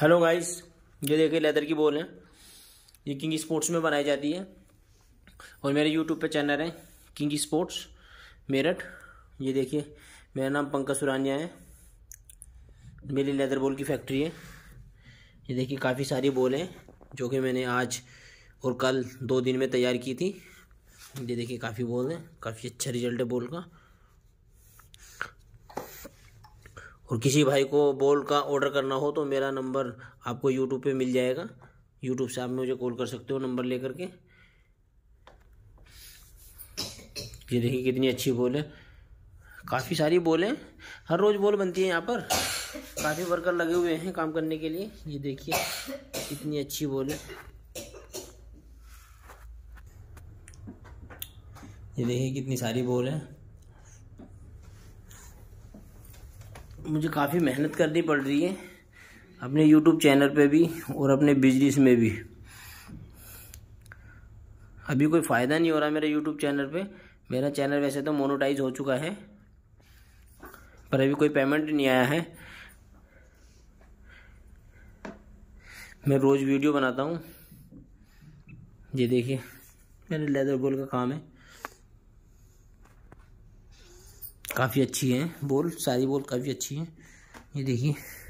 hello guys ये देखिए leather की बॉल है ये किंग स्पोर्ट्स में बनाई जाती है और मेरे यूट्यूब पे चैनल है किंग स्पोर्ट्स मेरठ ये देखिए मेरा नाम पंकज सुरानिया है मेरी लेदर बॉल की फैक्ट्री है ये देखिए काफ़ी सारी बॉल हैं जो कि मैंने आज और कल दो दिन में तैयार की थी ये देखिए काफ़ी बॉल हैं काफ़ी अच्छा रिजल्ट है बॉल का और किसी भाई को बॉल का ऑर्डर करना हो तो मेरा नंबर आपको यूट्यूब पे मिल जाएगा यूट्यूब से आप मुझे कॉल कर सकते हो नंबर लेकर के ये देखिए कितनी अच्छी बॉल है काफ़ी सारी बॉल हैं हर रोज़ बॉल बनती है यहाँ पर काफ़ी वर्कर लगे हुए हैं काम करने के लिए ये देखिए कितनी अच्छी बॉल है ये देखिए कितनी सारी बॉल है मुझे काफ़ी मेहनत करनी पड़ रही है अपने यूट्यूब चैनल पे भी और अपने बिजनेस में भी अभी कोई फ़ायदा नहीं हो रहा मेरे यूट्यूब चैनल पे मेरा चैनल वैसे तो मोनोटाइज हो चुका है पर अभी कोई पेमेंट नहीं आया है मैं रोज़ वीडियो बनाता हूँ ये देखिए मेरे लेदर गोल का काम है काफ़ी अच्छी है बोल सारी बोल काफ़ी अच्छी है ये देखिए